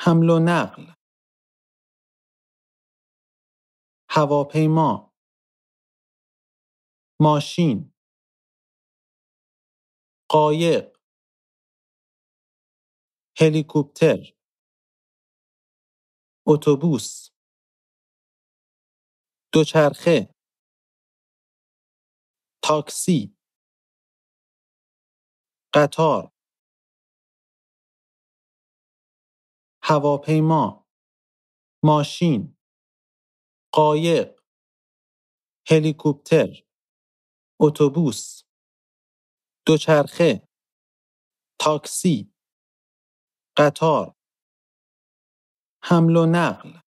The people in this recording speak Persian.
حمل و نقل هواپیما ماشین قایق هلیکوپتر اتوبوس دوچرخه تاکسی قطار هواپیما ماشین قایق هلیکوپتر اتوبوس دوچرخه تاکسی قطار حمل و نقل